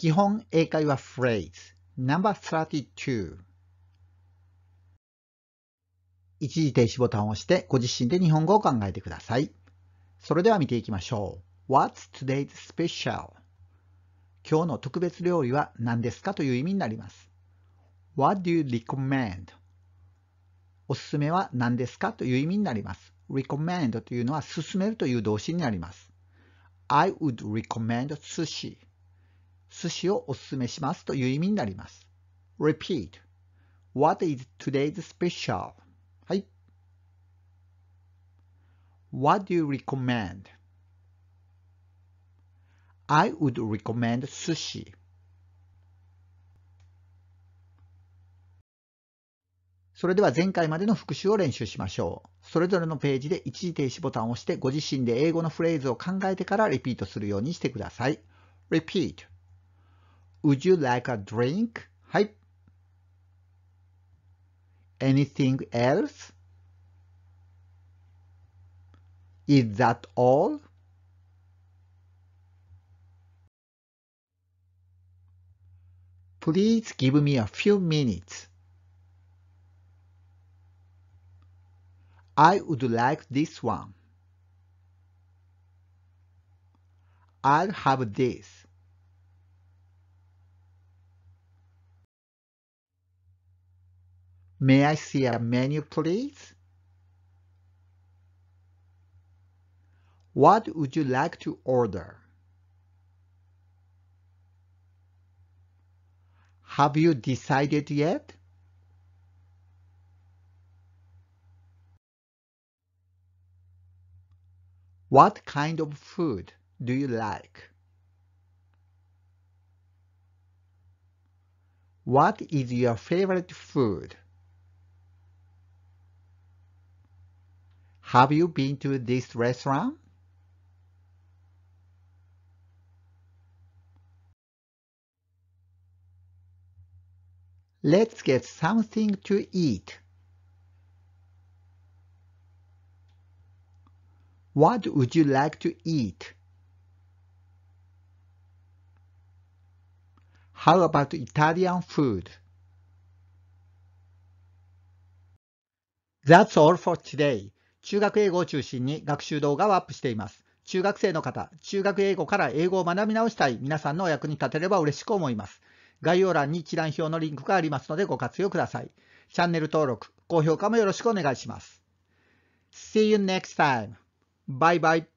基本英会話フレーズ No.32 一時停止ボタンを押してご自身で日本語を考えてください。それでは見ていきましょう。What's today's special? 今日の特別料理は何ですかという意味になります。What do you recommend? おすすめは何ですかという意味になります。recommend というのは勧めるという動詞になります。I would recommend sushi. 寿司をおすすめしますという意味になります。Repeat. What is today's special? はい。What do you recommend? I would recommend sushi. それでは前回までの復習を練習しましょう。それぞれのページで一時停止ボタンを押してご自身で英語のフレーズを考えてからリピートするようにしてください。Repeat Would you like a drink? はい。Anything else? Is that all? Please give me a few minutes. I would like this one. I'll have this. May I see a menu, please? What would you like to order? Have you decided yet? What kind of food do you like? What is your favorite food? Have you been to this restaurant? Let's get something to eat. What would you like to eat? How about Italian food? That's all for today. 中学英語を中心に学習動画をアップしています。中学生の方、中学英語から英語を学び直したい皆さんのお役に立てれば嬉しく思います。概要欄に一覧表のリンクがありますのでご活用ください。チャンネル登録、高評価もよろしくお願いします。See you next time. Bye bye.